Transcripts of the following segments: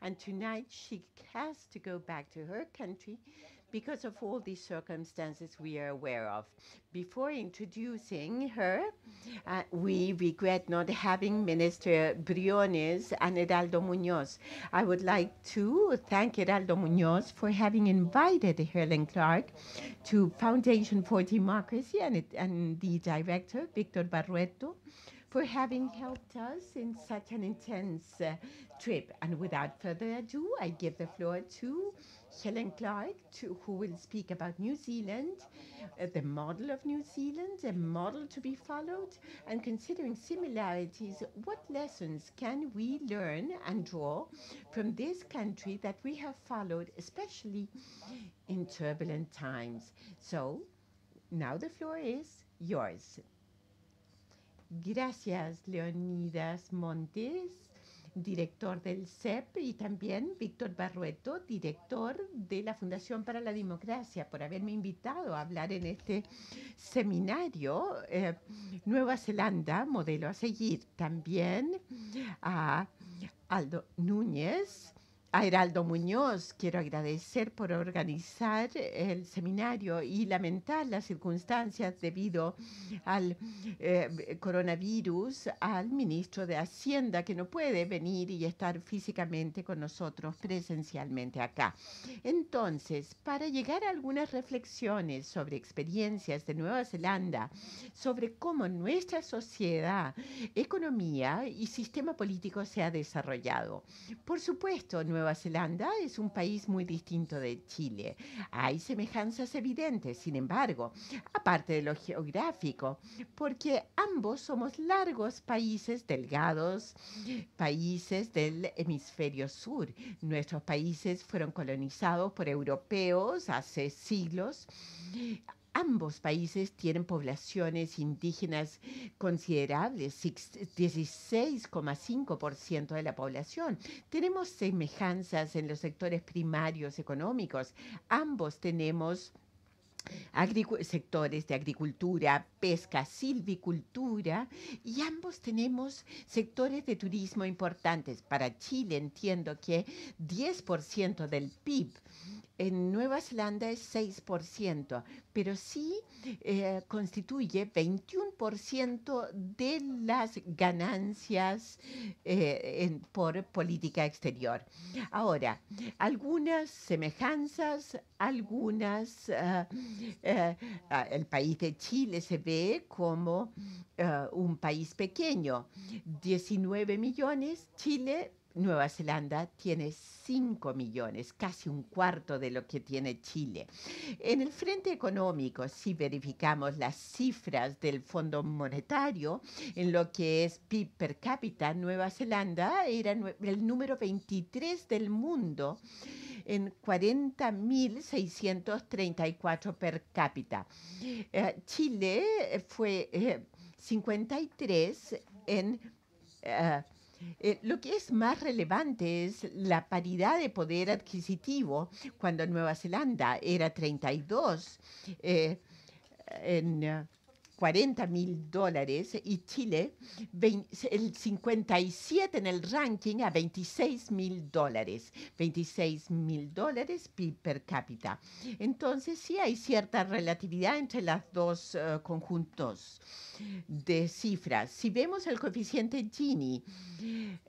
and tonight she has to go back to her country because of all these circumstances we are aware of. Before introducing her, uh, we regret not having Minister Briones and Heraldo Munoz. I would like to thank Heraldo Munoz for having invited Helen Clark to Foundation for Democracy and, it, and the director, Victor Barreto, for having helped us in such an intense uh, trip. And without further ado, I give the floor to Helen Clark, to, who will speak about New Zealand, uh, the model of New Zealand, a model to be followed, and considering similarities, what lessons can we learn and draw from this country that we have followed, especially in turbulent times? So now the floor is yours. Gracias, Leonidas Montes, director del CEP, y también Víctor Barrueto, director de la Fundación para la Democracia, por haberme invitado a hablar en este seminario eh, Nueva Zelanda, modelo a seguir. También a Aldo Núñez, a Heraldo Muñoz quiero agradecer por organizar el seminario y lamentar las circunstancias debido al eh, coronavirus, al ministro de Hacienda que no puede venir y estar físicamente con nosotros presencialmente acá. Entonces, para llegar a algunas reflexiones sobre experiencias de Nueva Zelanda, sobre cómo nuestra sociedad, economía y sistema político se ha desarrollado. Por supuesto, Nueva Nueva Zelanda es un país muy distinto de Chile. Hay semejanzas evidentes, sin embargo, aparte de lo geográfico, porque ambos somos largos países, delgados países del hemisferio sur. Nuestros países fueron colonizados por europeos hace siglos ambos países tienen poblaciones indígenas considerables, 16,5% de la población. Tenemos semejanzas en los sectores primarios económicos. Ambos tenemos sectores de agricultura, pesca, silvicultura y ambos tenemos sectores de turismo importantes. Para Chile entiendo que 10% del PIB en Nueva Zelanda es 6%, pero sí eh, constituye 21% de las ganancias eh, por política exterior. Ahora, algunas semejanzas, algunas, eh, el país de Chile se ve como un país pequeño, 19 millones, Chile Nueva Zelanda tiene 5 millones, casi un cuarto de lo que tiene Chile. En el frente económico, si verificamos las cifras del Fondo Monetario, en lo que es PIB per cápita, Nueva Zelanda era el número 23 del mundo en 40.634 per cápita. Eh, Chile fue 53 eh, en... Eh, eh, lo que es más relevante es la paridad de poder adquisitivo cuando Nueva Zelanda era 32. Eh, en, eh, 40 mil dólares y Chile el 57 en el ranking a 26 mil dólares, 26 mil dólares per cápita. Entonces sí hay cierta relatividad entre los dos eh, conjuntos de cifras. Si vemos el coeficiente Gini,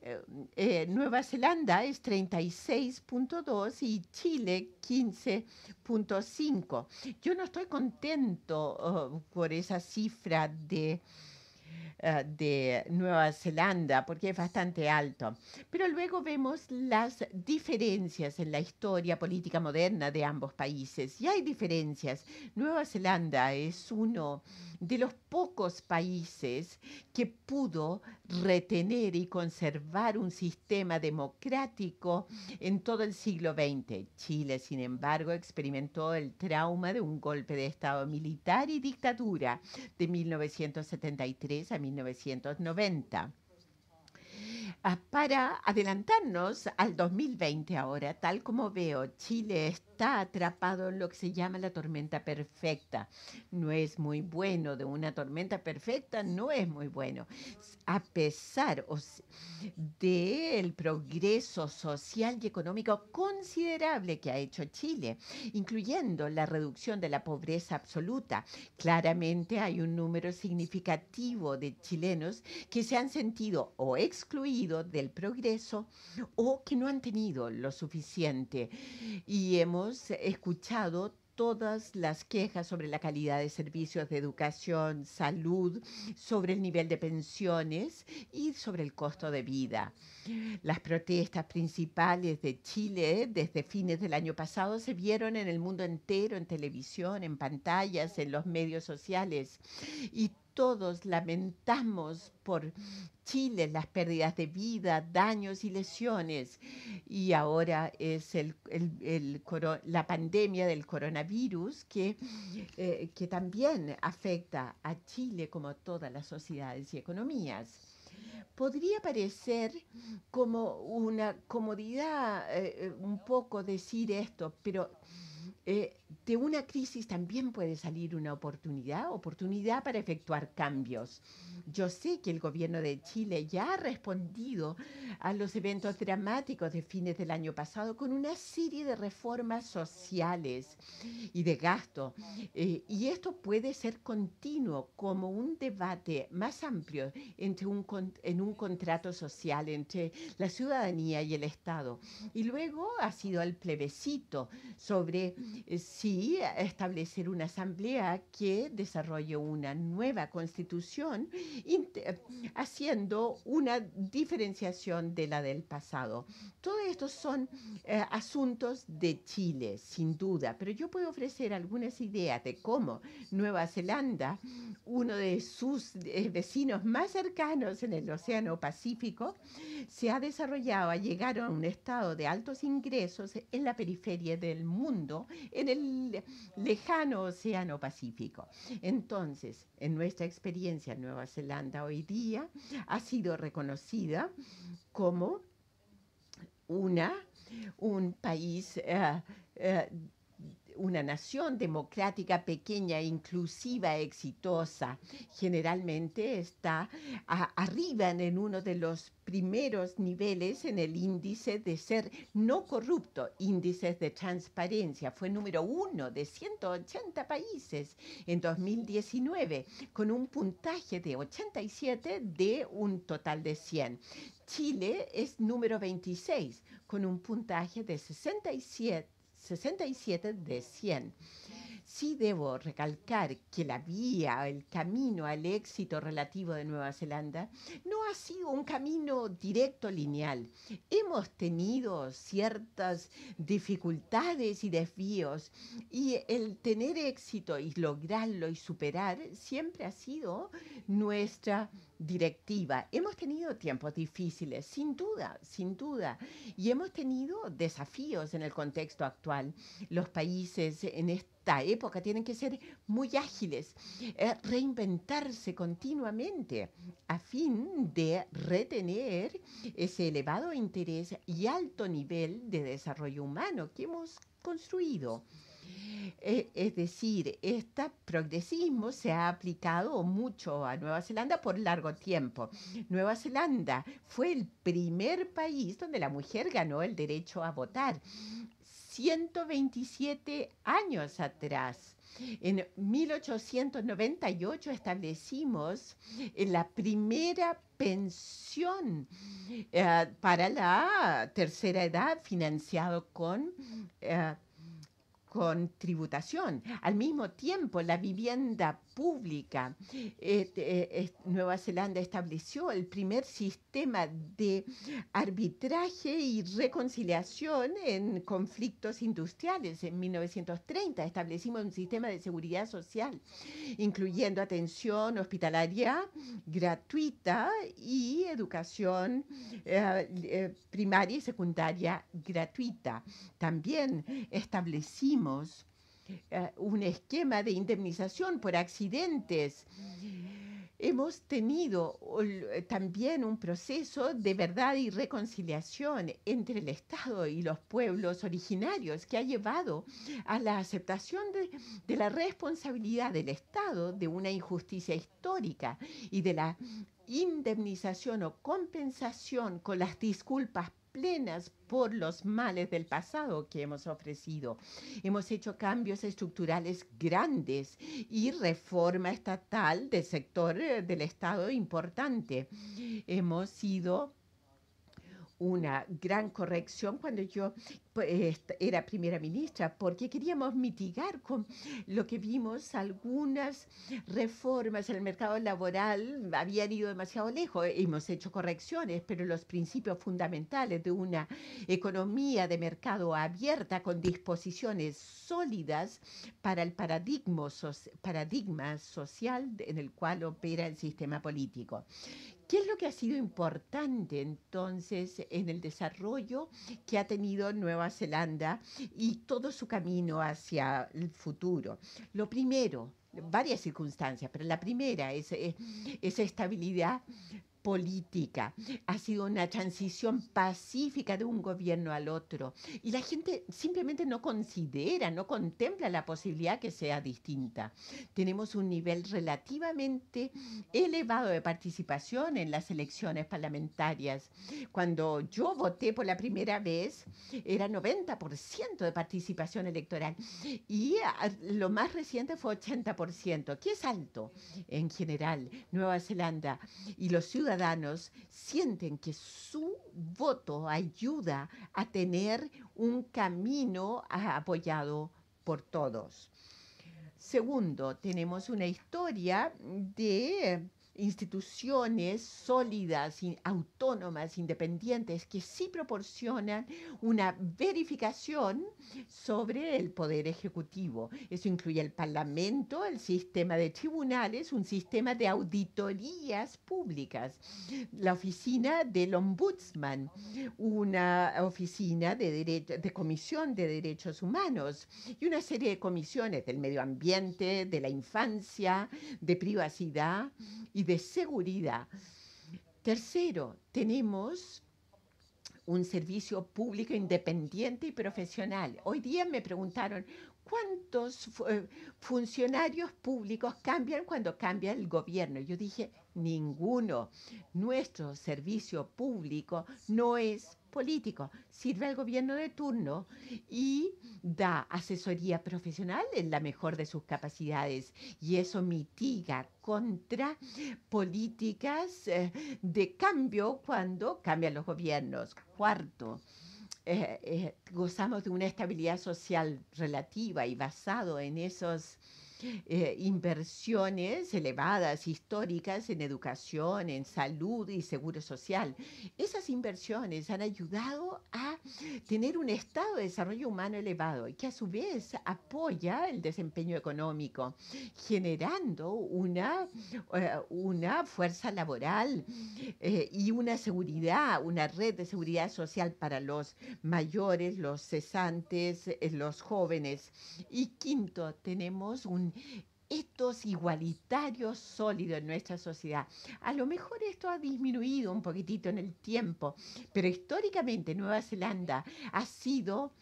eh, eh, Nueva Zelanda es 36.2 y Chile 15. Punto 5. Yo no estoy contento oh, por esa cifra de eh, de Nueva Zelanda, porque es bastante alto. Pero luego vemos las diferencias en la historia política moderna de ambos países. Y hay diferencias. Nueva Zelanda es uno de los pocos países que pudo retener y conservar un sistema democrático en todo el siglo XX. Chile, sin embargo, experimentó el trauma de un golpe de Estado militar y dictadura de 1973 a 1990. Ah, para adelantarnos al 2020 ahora, tal como veo, Chile está atrapado en lo que se llama la tormenta perfecta. No es muy bueno, de una tormenta perfecta no es muy bueno. A pesar del progreso social y económico considerable que ha hecho Chile, incluyendo la reducción de la pobreza absoluta, claramente hay un número significativo de chilenos que se han sentido o excluidos del progreso o que no han tenido lo suficiente. Y hemos escuchado todas las quejas sobre la calidad de servicios de educación, salud, sobre el nivel de pensiones y sobre el costo de vida. Las protestas principales de Chile desde fines del año pasado se vieron en el mundo entero, en televisión, en pantallas, en los medios sociales y todos lamentamos por Chile las pérdidas de vida, daños y lesiones. Y ahora es el, la pandemia del coronavirus eh, que, también afecta a Chile como a todas las sociedades y economías podría parecer como una comodidad eh, eh, un poco decir esto, pero de una crisis también puede salir una oportunidad, oportunidad para efectuar cambios. Yo sé que el gobierno de Chile ya ha respondido a los eventos dramáticos de fines del año pasado con una serie de reformas sociales y de gasto. Eh, y esto puede ser continuo como un debate más amplio entre un, en un contrato social entre la ciudadanía y el Estado. Y luego ha sido el plebiscito sobre si eh, sí establecer una asamblea que desarrolle una nueva constitución, haciendo una diferenciación de la del pasado. Todo esto son eh, asuntos de Chile, sin duda, pero yo puedo ofrecer algunas ideas de cómo Nueva Zelanda, uno de sus eh, vecinos más cercanos en el Océano Pacífico, se ha desarrollado, ha llegado a un estado de altos ingresos en la periferia del mundo en el lejano Océano Pacífico. Entonces, en nuestra experiencia, Nueva Zelanda hoy día ha sido reconocida como una, un país... Eh, eh, una nación democrática pequeña, inclusiva, exitosa, generalmente está arriba en uno de los primeros niveles en el índice de ser no corrupto, índices de transparencia. Fue número uno de 180 países en 2019, con un puntaje de 87 de un total de 100. Chile es número 26, con un puntaje de 67 67 de 100. Sí debo recalcar que la vía, el camino al éxito relativo de Nueva Zelanda no ha sido un camino directo lineal. Hemos tenido ciertas dificultades y desvíos y el tener éxito y lograrlo y superar siempre ha sido nuestra directiva. Hemos tenido tiempos difíciles, sin duda, sin duda, y hemos tenido desafíos en el contexto actual. Los países en este época tienen que ser muy ágiles, eh, reinventarse continuamente a fin de retener ese elevado interés y alto nivel de desarrollo humano que hemos construido. Eh, es decir, este progresismo se ha aplicado mucho a Nueva Zelanda por largo tiempo. Nueva Zelanda fue el primer país donde la mujer ganó el derecho a votar 127 años atrás. En 1898 establecimos eh, la primera pensión eh, para la tercera edad financiado con eh, con tributación. Al mismo tiempo, la vivienda pública. Eh, eh, Nueva Zelanda estableció el primer sistema de arbitraje y reconciliación en conflictos industriales. En 1930 establecimos un sistema de seguridad social, incluyendo atención hospitalaria gratuita y educación eh, primaria y secundaria gratuita. También establecimos eh, un esquema de indemnización por accidentes. Hemos tenido eh, también un proceso de verdad y reconciliación entre el Estado y los pueblos originarios que ha llevado a la aceptación de, de la responsabilidad del Estado de una injusticia histórica y de la indemnización o compensación con las disculpas por los males del pasado que hemos ofrecido. Hemos hecho cambios estructurales grandes y reforma estatal del sector eh, del Estado importante. Hemos sido una gran corrección cuando yo pues, era primera ministra, porque queríamos mitigar con lo que vimos, algunas reformas en el mercado laboral habían ido demasiado lejos, eh, hemos hecho correcciones, pero los principios fundamentales de una economía de mercado abierta con disposiciones sólidas para el paradigma, social en el cual opera el sistema político. ¿Qué es lo que ha sido importante entonces en el desarrollo que ha tenido Nueva Zelanda y todo su camino hacia el futuro? Lo primero, varias circunstancias, pero la primera es, es, estabilidad política, ha sido una transición pacífica de un gobierno al otro y la gente simplemente no considera, no contempla la posibilidad que sea distinta. Tenemos un nivel relativamente elevado de participación en las elecciones parlamentarias. Cuando yo voté por la primera vez era 90% de participación electoral y lo más reciente fue 80%, que es alto en general Nueva Zelanda y los ciudadanos sienten que su voto ayuda a tener un camino apoyado por todos. Segundo, tenemos una historia de instituciones sólidas, autónomas, independientes, que sí proporcionan una verificación sobre el poder ejecutivo. Eso incluye el Parlamento, el sistema de tribunales, un sistema de auditorías públicas, la oficina del Ombudsman, una oficina de, de comisión de derechos humanos y una serie de comisiones del medio ambiente, de la infancia, de privacidad y de seguridad. Tercero, tenemos un servicio público independiente y profesional. Hoy día me preguntaron ¿cuántos eh, funcionarios públicos cambian cuando cambia el gobierno? Yo dije, ninguno. Nuestro servicio público no es político, sirve al gobierno de turno y da asesoría profesional en la mejor de sus capacidades y eso mitiga contra políticas eh, de cambio cuando cambian los gobiernos. Cuarto, eh, eh, gozamos de una estabilidad social relativa y basado en esos eh, inversiones elevadas, históricas en educación, en salud y seguro social. Esas inversiones han ayudado a tener un estado de desarrollo humano elevado y que a su vez apoya el desempeño económico, generando una, eh, una fuerza laboral eh, y una seguridad, una red de seguridad social para los mayores, los cesantes, los jóvenes. Y quinto, tenemos un estos igualitarios sólidos en nuestra sociedad. A lo mejor esto ha disminuido un poquitito en el tiempo, pero históricamente Nueva Zelanda ha sido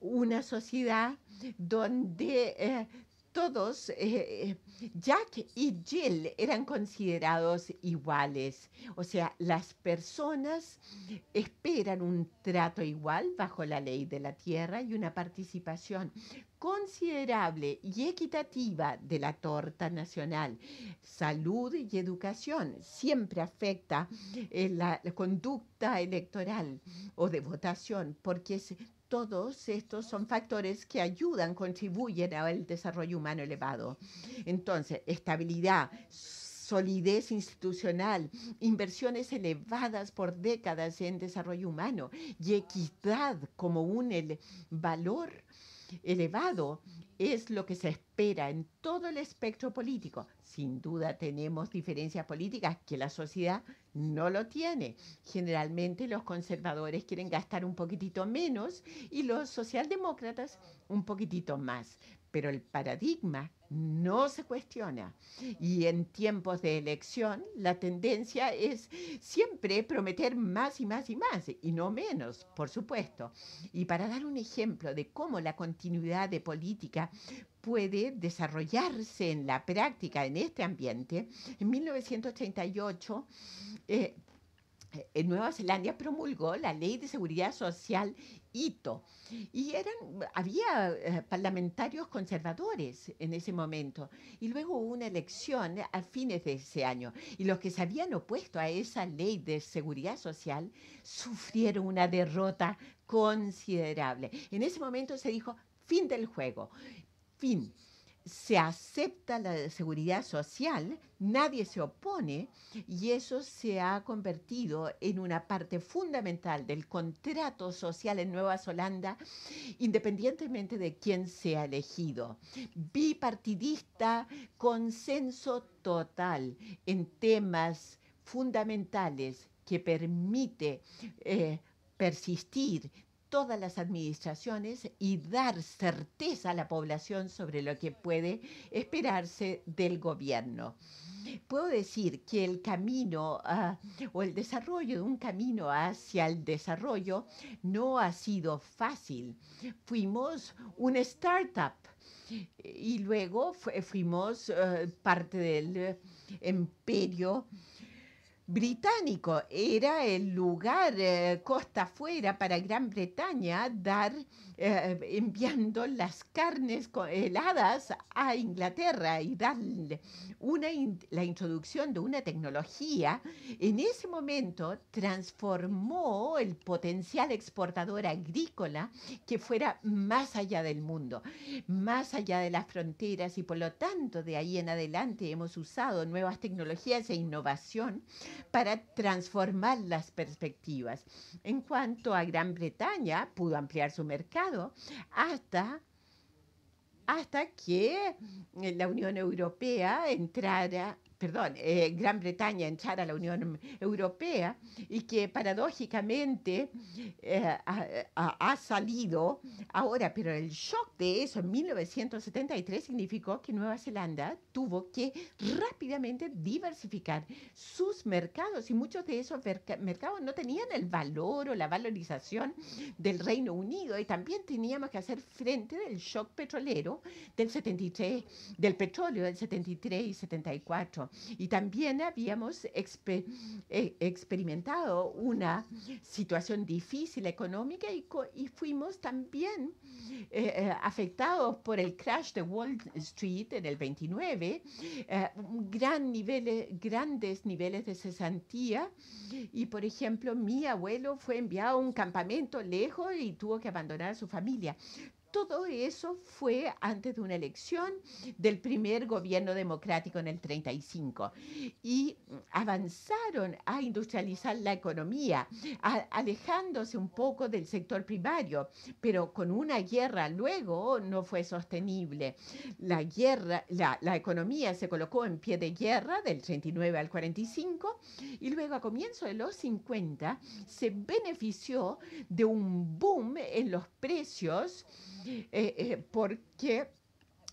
una sociedad donde eh, todos, eh, Jack y Jill eran considerados iguales. O sea, las personas esperan un trato igual bajo la ley de la tierra y una participación considerable y equitativa de la torta nacional. Salud y educación siempre afecta eh, la, conducta electoral o de votación porque es todos estos son factores que ayudan, contribuyen al desarrollo humano elevado. Entonces, estabilidad, solidez institucional, inversiones elevadas por décadas en desarrollo humano y equidad como un valor elevado es lo que se espera en todo el espectro político. Sin duda tenemos diferencias políticas que la sociedad no lo tiene. Generalmente los conservadores quieren gastar un poquitito menos y los socialdemócratas un poquitito más pero el paradigma no se cuestiona. Y en tiempos de elección, la tendencia es siempre prometer más y más y más, y no menos, por supuesto. Y para dar un ejemplo de cómo la continuidad de política puede desarrollarse en la práctica en este ambiente, en 1938, eh, en Nueva Zelanda promulgó la ley de seguridad social ITO y eran había eh, parlamentarios conservadores en ese momento y luego hubo una elección a fines de ese año y los que se habían opuesto a esa ley de seguridad social sufrieron una derrota considerable. En ese momento se dijo fin del juego. Fin. Se acepta la seguridad social nadie se opone y eso se ha convertido en una parte fundamental del contrato social en Nueva Zelanda, independientemente de quién sea elegido. Bipartidista, consenso total en temas fundamentales que permite eh, persistir todas las administraciones y dar certeza a la población sobre lo que puede esperarse del gobierno. Puedo decir que el camino ah, o el desarrollo de un camino hacia el desarrollo no ha sido fácil. Fuimos una startup y luego fuimos ah, parte del eh, imperio británico. Era el lugar eh, costa afuera para Gran Bretaña dar eh, enviando las carnes heladas a Inglaterra y darle una la introducción de una tecnología. En ese momento transformó el potencial exportador agrícola que fuera más allá del mundo, más allá de las fronteras y por lo tanto de ahí en adelante hemos usado nuevas tecnologías e innovación para transformar las perspectivas. En cuanto a Gran Bretaña, pudo ampliar su mercado hasta hasta que eh, la Unión Europea entrara perdón, eh, Gran Bretaña entrar a la Unión Europea y que paradójicamente eh, ha, salido ahora, pero el shock de eso en 1973 significó que Nueva Zelanda tuvo que rápidamente diversificar sus mercados y muchos de esos mercados no tenían el valor o la valorización del Reino Unido y también teníamos que hacer frente del shock petrolero del 73, del petróleo del 73 y 74 y también habíamos eh, experimentado una situación difícil económica y, fuimos también eh, eh, afectados por el crash de Wall Street en el 29, grandes niveles de cesantía y, por ejemplo, mi abuelo fue enviado a un campamento lejos y tuvo que abandonar a su familia. Todo eso fue antes de una elección del primer gobierno democrático en el 35 y avanzaron a industrializar la economía, alejándose un poco del sector primario, pero con una guerra luego no fue sostenible. La guerra, la, la economía se colocó en pie de guerra del 39 al 45 y luego a comienzos de los 50 se benefició de un boom en los precios eh, eh, porque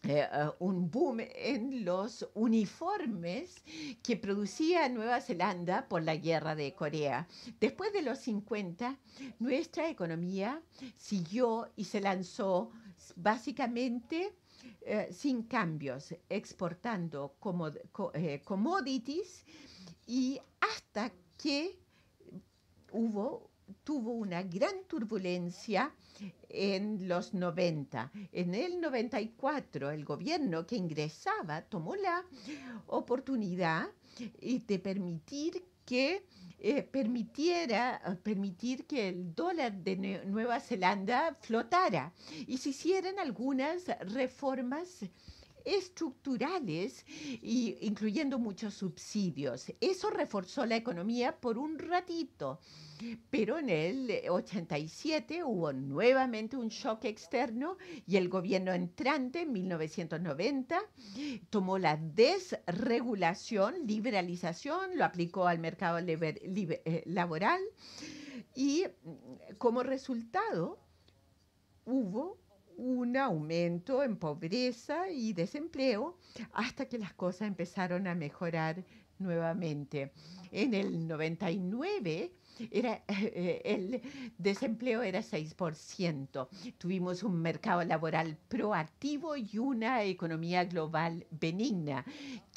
eh, un boom en los uniformes que producía Nueva Zelanda por la guerra de Corea. Después de los 50, nuestra economía siguió y se lanzó básicamente sin cambios, exportando commodities y hasta que hubo tuvo una gran turbulencia en los 90. En el 94, el gobierno que ingresaba tomó la oportunidad de permitir que eh, permitiera permitir que el dólar de Nueva Zelanda flotara y se hicieran algunas reformas estructurales, y incluyendo muchos subsidios. Eso reforzó la economía por un ratito, pero en el 87 hubo nuevamente un shock externo y el gobierno entrante en 1990 tomó la desregulación, liberalización, lo aplicó al mercado eh, laboral y mm, como resultado hubo un aumento en pobreza y desempleo hasta que las cosas empezaron a mejorar nuevamente. En el 99 era, eh, el desempleo era 6%. Tuvimos un mercado laboral proactivo y una economía global benigna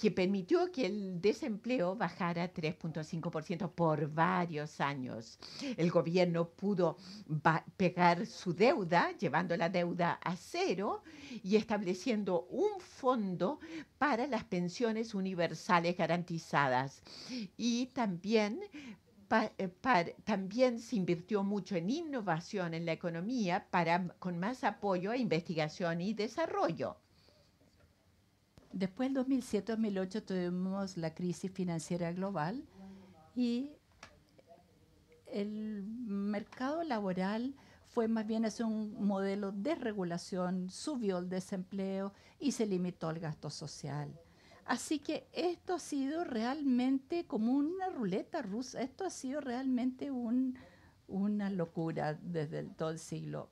que permitió que el desempleo bajara 3.5% por varios años. El gobierno pudo pegar su deuda, llevando la deuda a cero y estableciendo un fondo para las pensiones universales garantizadas y también eh, también se invirtió mucho en innovación en la economía para, con más apoyo a e investigación y desarrollo. Después del 2007-2008 tuvimos la crisis financiera global y el mercado laboral fue más bien hacia un modelo de regulación, subió el desempleo y se limitó el gasto social. Así que esto ha sido realmente como una ruleta rusa, esto ha sido realmente una locura desde todo el siglo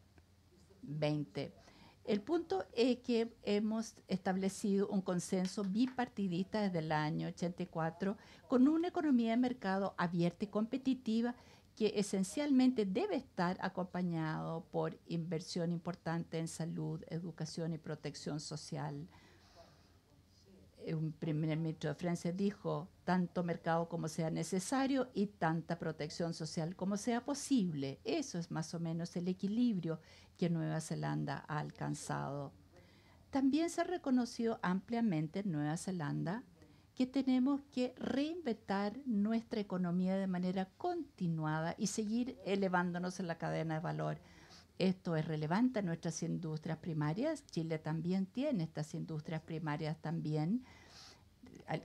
XX. El punto es que hemos establecido un consenso bipartidista desde el año 84 con una economía de mercado abierta y competitiva que esencialmente debe estar acompañado por inversión importante en salud, educación y protección social un primer ministro de Francia dijo, tanto mercado como sea necesario y tanta protección social como sea posible. Eso es más o menos el equilibrio que Nueva Zelanda ha alcanzado. También se ha reconocido ampliamente en Nueva Zelanda que tenemos que reinventar nuestra economía de manera continuada y seguir elevándonos en la cadena de valor. Esto es relevante en nuestras industrias primarias. Chile también tiene estas industrias primarias también,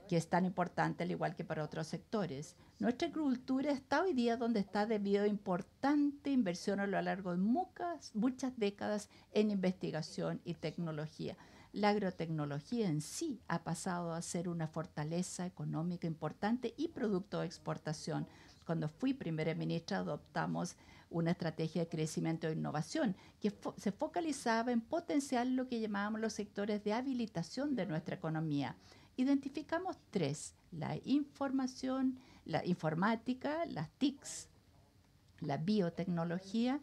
que es tan importante al igual que para otros sectores. Nuestra agricultura está hoy día donde está debido a importante inversión a lo largo de muchas, muchas décadas en investigación y tecnología. La agrotecnología en sí ha pasado a ser una fortaleza económica importante y producto de exportación. Cuando fui primera ministra adoptamos una estrategia de crecimiento e innovación que se focalizaba en potenciar lo que llamábamos los sectores de habilitación de nuestra economía. Identificamos tres, la información, la informática, las TICs, la biotecnología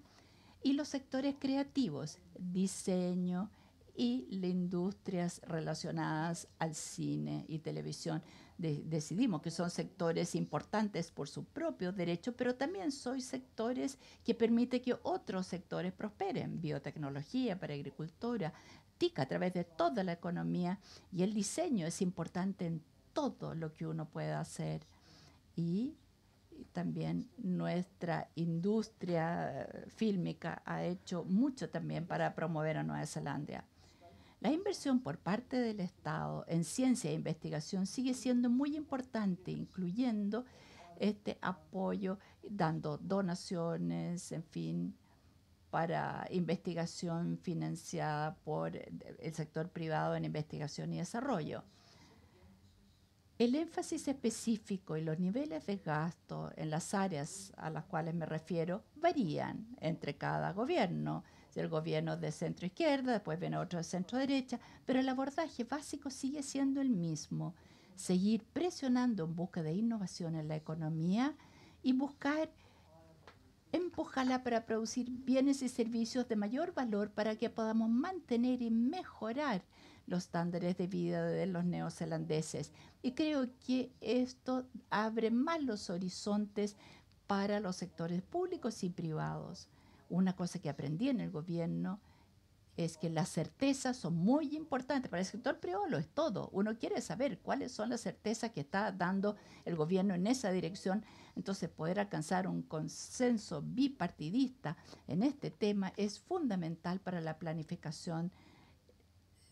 y los sectores creativos, diseño y las industrias relacionadas al cine y televisión decidimos que son sectores importantes por su propio derecho, pero también son sectores que permiten que otros sectores prosperen, biotecnología para agricultura, TIC a través de toda la economía y el diseño es importante en todo lo que uno pueda hacer y también nuestra industria fílmica ha hecho mucho también para promover a Nueva Zelanda. La inversión por parte del Estado en ciencia e investigación sigue siendo muy importante, incluyendo este apoyo, dando donaciones, en fin, para investigación financiada por eh, el sector privado en investigación y desarrollo. El énfasis específico y los niveles de gasto en las áreas a las cuales me refiero varían entre cada gobierno el gobierno de centro izquierda, después viene otro de centro derecha, pero el abordaje básico sigue siendo el mismo, seguir presionando en busca de innovación en la economía y buscar empujarla para producir bienes y servicios de mayor valor para que podamos mantener y mejorar los estándares de vida de los neozelandeses. Y creo que esto abre más los horizontes para los sectores públicos y privados una cosa que aprendí en el gobierno es que las certezas son muy importantes. Para el sector privado es todo. Uno quiere saber cuáles son las certezas que está dando el gobierno en esa dirección. Entonces, poder alcanzar un consenso bipartidista en este tema es fundamental para la planificación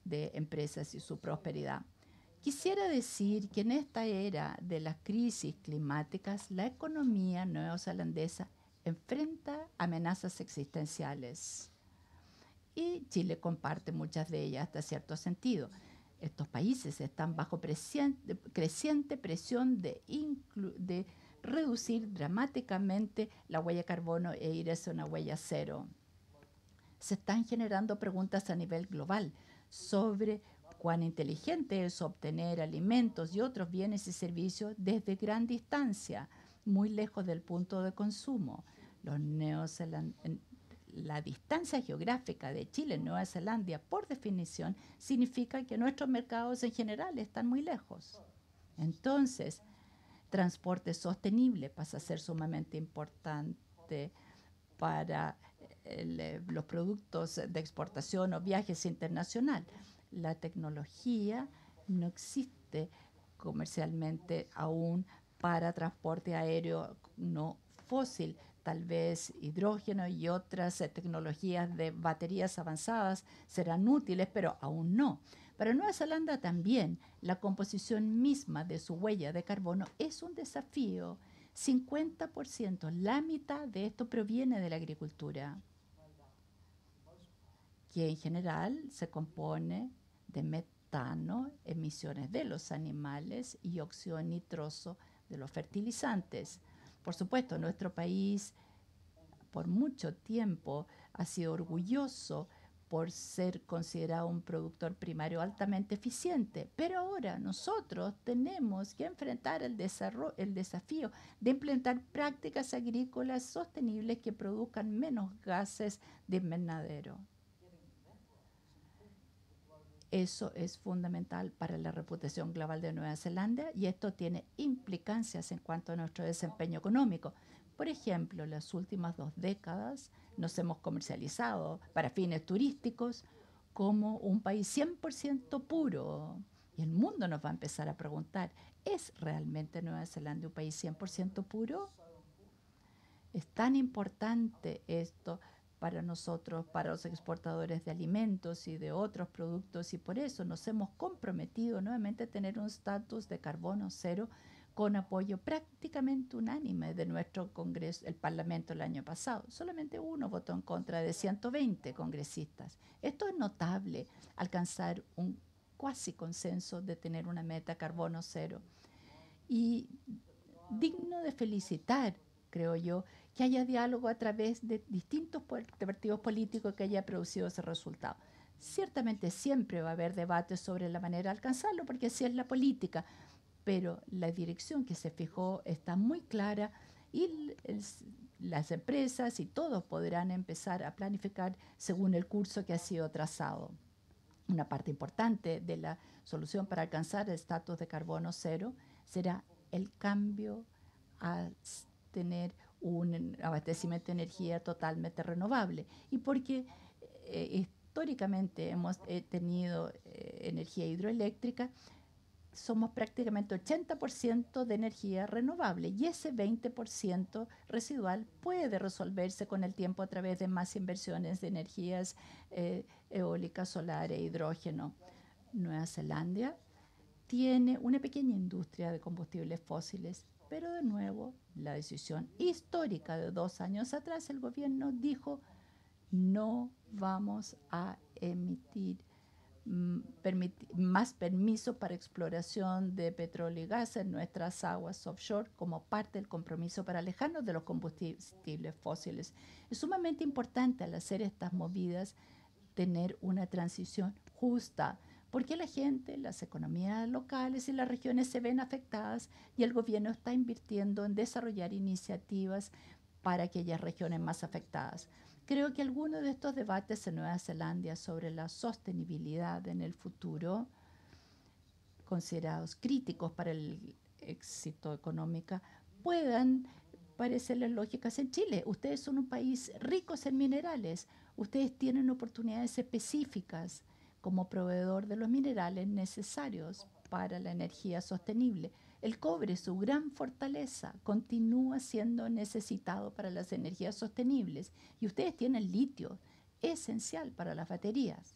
de empresas y su prosperidad. Quisiera decir que en esta era de las crisis climáticas, la economía neozelandesa enfrenta amenazas existenciales. Y Chile comparte muchas de ellas hasta cierto sentido. Estos países están bajo creciente presión de, reducir dramáticamente la huella de carbono e ir hacia una huella cero. Se están generando preguntas a nivel global sobre cuán inteligente es obtener alimentos y otros bienes y servicios desde gran distancia, muy lejos del punto de consumo. Los la distancia geográfica de Chile a Nueva Zelanda, por definición, significa que nuestros mercados en general están muy lejos. Entonces, transporte sostenible pasa a ser sumamente importante para eh, los productos de exportación o viajes internacional. La tecnología no existe comercialmente aún para transporte aéreo no fósil, tal vez hidrógeno y otras eh, tecnologías de baterías avanzadas serán útiles, pero aún no. Para Nueva Zelanda también la composición misma de su huella de carbono es un desafío. 50%, la mitad de esto proviene de la agricultura, que en general se compone de metano, emisiones de los animales y óxido nitroso de los fertilizantes. Por supuesto, nuestro país por mucho tiempo ha sido orgulloso por ser considerado un productor primario altamente eficiente, pero ahora nosotros tenemos que enfrentar el, el desafío de implementar prácticas agrícolas sostenibles que produzcan menos gases de invernadero. Eso es fundamental para la reputación global de Nueva Zelanda y esto tiene implicancias en cuanto a nuestro desempeño económico. Por ejemplo, las últimas dos décadas nos hemos comercializado para fines turísticos como un país 100% puro. Y el mundo nos va a empezar a preguntar, ¿es realmente Nueva Zelanda un país 100% puro? Es tan importante esto para nosotros, para los exportadores de alimentos y de otros productos, y por eso nos hemos comprometido nuevamente a tener un estatus de carbono cero con apoyo prácticamente unánime de nuestro Congreso, el Parlamento el año pasado. Solamente uno votó en contra de 120 congresistas. Esto es notable, alcanzar un cuasi consenso de tener una meta carbono cero. Y digno de felicitar, creo yo, que haya diálogo a través de distintos partidos políticos que haya producido ese resultado. Ciertamente siempre va a haber debates sobre la manera de alcanzarlo, porque así es la política, pero la dirección que se fijó está muy clara y las empresas y todos podrán empezar a planificar según el curso que ha sido trazado. Una parte importante de la solución para alcanzar el estatus de carbono cero será el cambio a tener un abastecimiento de energía totalmente renovable y porque eh, históricamente hemos eh, tenido eh, energía hidroeléctrica, somos prácticamente 80% de energía renovable y ese 20% residual puede resolverse con el tiempo a través de más inversiones de energías eólicas, solar e hidrógeno. Nueva Zelanda tiene una pequeña industria de combustibles fósiles pero de nuevo, la decisión histórica de dos años atrás, el gobierno dijo, no vamos a emitir mm, más permiso para exploración de petróleo y gas en nuestras aguas offshore como parte del compromiso para alejarnos de los combustibles fósiles. Es sumamente importante al hacer estas movidas tener una transición justa porque la gente, las economías locales y las regiones se ven afectadas y el gobierno está invirtiendo en desarrollar iniciativas para aquellas regiones más afectadas. Creo que algunos de estos debates en Nueva Zelanda sobre la sostenibilidad en el futuro, considerados críticos para el éxito económico, puedan parecerles lógicas en Chile. Ustedes son un país rico en minerales, ustedes tienen oportunidades específicas como proveedor de los minerales necesarios para la energía sostenible. El cobre, su gran fortaleza, continúa siendo necesitado para las energías sostenibles y ustedes tienen litio, esencial para las baterías.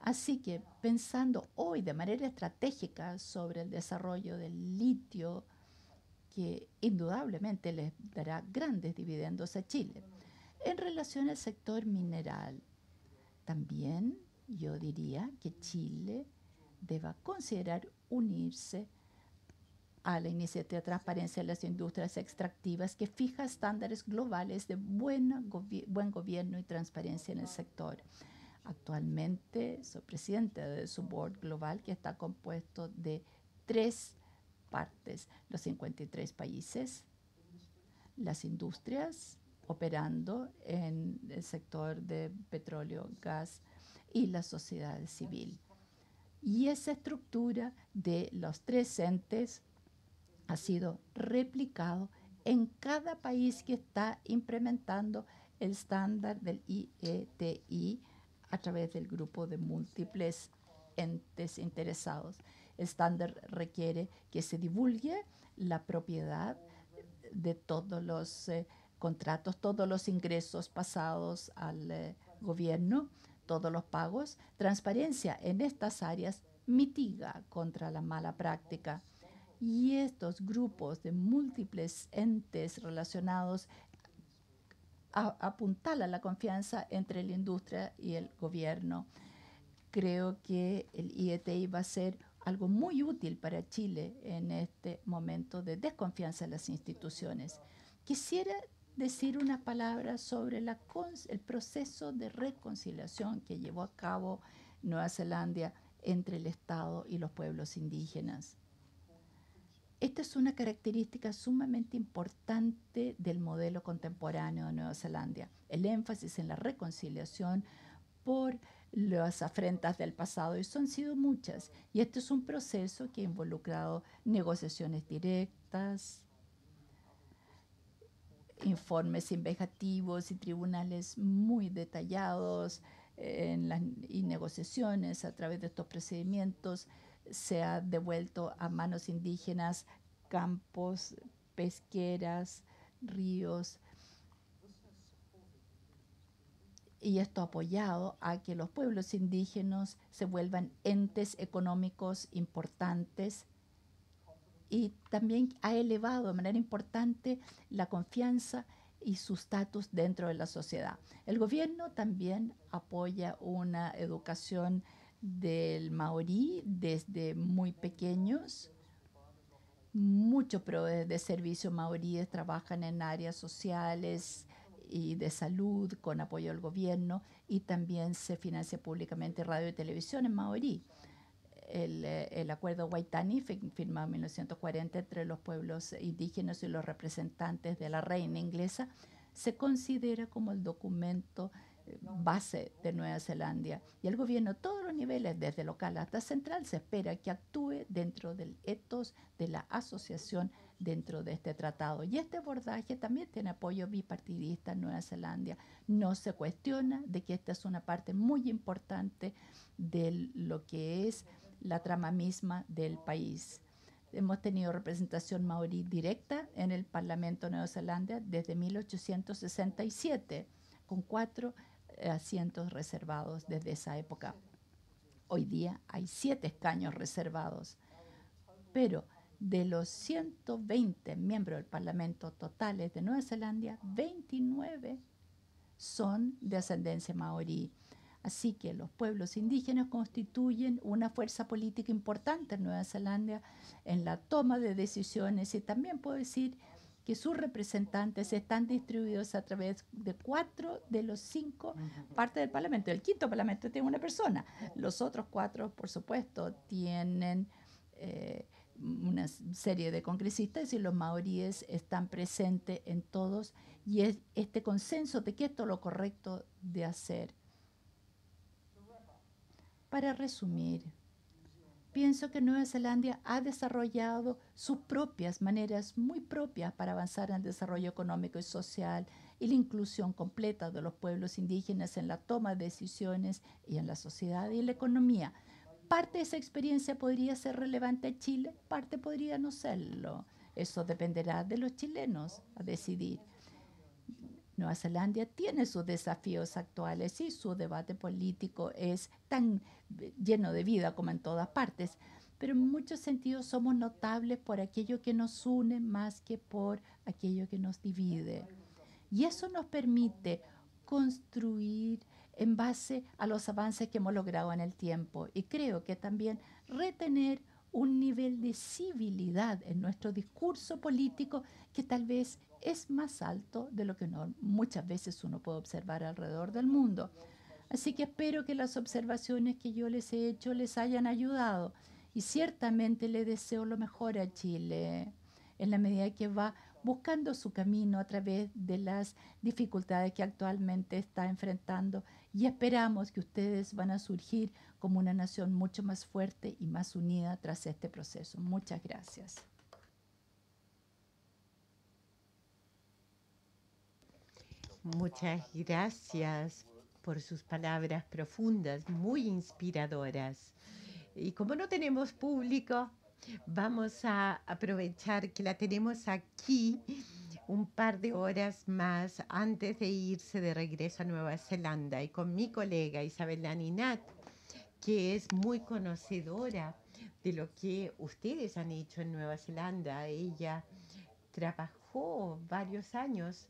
Así que pensando hoy de manera estratégica sobre el desarrollo del litio, que indudablemente les dará grandes dividendos a Chile. En relación al sector mineral, también yo diría que Chile deba considerar unirse a la iniciativa de transparencia de las industrias extractivas que fija estándares globales de buen, buen gobierno y transparencia en el sector. Actualmente soy presidente de su board global que está compuesto de tres partes, los 53 países, las industrias operando en el sector de petróleo, gas, y la sociedad civil. Y esa estructura de los tres entes ha sido replicado en cada país que está implementando el estándar del IETI e a través del grupo de múltiples entes interesados. El estándar requiere que se divulgue la propiedad de todos los eh, contratos, todos los ingresos pasados al eh, gobierno, todos los pagos, transparencia en estas áreas mitiga contra la mala práctica. Y estos grupos de múltiples entes relacionados apuntalan la confianza entre la industria y el gobierno. Creo que el IETI e va a ser algo muy útil para Chile en este momento de desconfianza en las instituciones. Quisiera decir una palabra sobre el proceso de reconciliación que llevó a cabo Nueva Zelanda entre el Estado y los pueblos indígenas. Esta es una característica sumamente importante del modelo contemporáneo de Nueva Zelanda, el énfasis en la reconciliación por las afrentas del pasado, y son sido muchas, y este es un proceso que ha involucrado negociaciones directas, informes investigativos y tribunales muy detallados eh, en las y negociaciones a través de estos procedimientos. Se ha devuelto a manos indígenas campos, pesqueras, ríos. Y esto ha apoyado a que los pueblos indígenas se vuelvan entes económicos importantes y también ha elevado de manera importante la confianza y su estatus dentro de la sociedad. El gobierno también apoya una educación del maorí desde muy pequeños. Muchos proveedores eh, de servicios maoríes trabajan en áreas sociales y de salud con apoyo del gobierno y también se financia públicamente radio y televisión en maorí. Eh, el, acuerdo Waitani firmado en 1940 entre los pueblos indígenas y los representantes de la reina inglesa se considera como el documento eh, base de Nueva Zelanda y el gobierno a todos los niveles, desde local hasta central, se espera que actúe dentro del ethos de la asociación dentro de este tratado. Y este abordaje también tiene apoyo bipartidista en Nueva Zelanda. No se cuestiona de que esta es una parte muy importante de lo que es la trama misma del país. Hemos tenido representación maorí directa en el Parlamento de Nueva Zelanda desde 1867, con cuatro eh, asientos reservados desde esa época. Hoy día hay siete escaños reservados, pero de los 120 miembros del Parlamento totales de Nueva Zelanda, 29 son de ascendencia maorí Así que los pueblos indígenas constituyen una fuerza política importante en Nueva Zelanda en la toma de decisiones y también puedo decir que sus representantes están distribuidos a través de cuatro de los cinco partes del Parlamento. El quinto Parlamento tiene una persona. Los otros cuatro, por supuesto, tienen eh, una serie de congresistas y los maoríes están presentes en todos. Y es este consenso de que esto es lo correcto de hacer para resumir, pienso que Nueva Zelanda ha desarrollado sus propias maneras muy propias para avanzar en el desarrollo económico y social y la inclusión completa de los pueblos indígenas en la toma de decisiones y en la sociedad y la economía. Parte de esa experiencia podría ser relevante a Chile, parte podría no serlo. Eso dependerá de los chilenos a decidir. Nueva Zelanda tiene sus desafíos actuales y su debate político es tan eh, lleno de vida como en todas partes, pero en muchos sentidos somos notables por aquello que nos une más que por aquello que nos divide. Y eso nos permite construir en base a los avances que hemos logrado en el tiempo y creo que también retener un nivel de civilidad en nuestro discurso político que tal vez es más alto de lo que muchas veces uno puede observar alrededor del mundo. Así que espero que las observaciones que yo les he hecho les hayan ayudado y ciertamente le deseo lo mejor a Chile en la medida que va buscando su camino a través de las dificultades que actualmente está enfrentando y esperamos que ustedes van a surgir como una nación mucho más fuerte y más unida tras este proceso. Muchas gracias. Muchas gracias por sus palabras profundas, muy inspiradoras. Y como no tenemos público, vamos a aprovechar que la tenemos aquí un par de horas más antes de irse de regreso a Nueva Zelanda y con mi colega Isabel Daninat que es muy conocedora de lo que ustedes han hecho en Nueva Zelanda. Ella trabajó varios años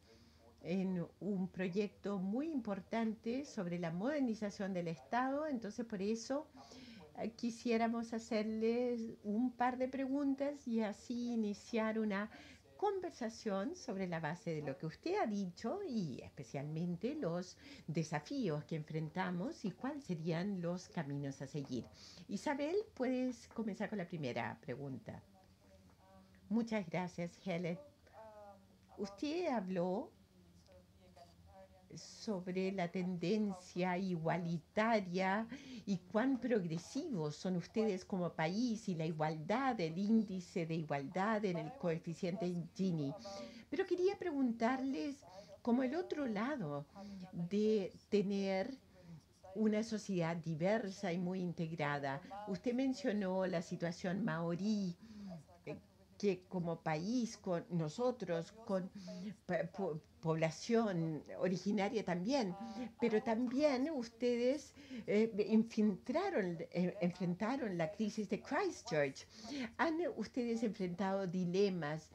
en un proyecto muy importante sobre la modernización del Estado, entonces por eso eh, quisiéramos hacerles un par de preguntas y así iniciar una conversación sobre la base de lo que usted ha dicho y especialmente los desafíos que enfrentamos y cuáles serían los caminos a seguir. Isabel, puedes comenzar con la primera pregunta. Muchas gracias, Helen. Usted habló sobre la tendencia igualitaria y cuán progresivos son ustedes como país y la igualdad, el índice de igualdad en el coeficiente Gini. Pero quería preguntarles como el otro lado de tener una sociedad diversa y muy integrada. Usted mencionó la situación maorí que como país, con nosotros, con población originaria también, pero también ustedes eh, eh, enfrentaron la crisis de Christchurch. Han ustedes enfrentado dilemas.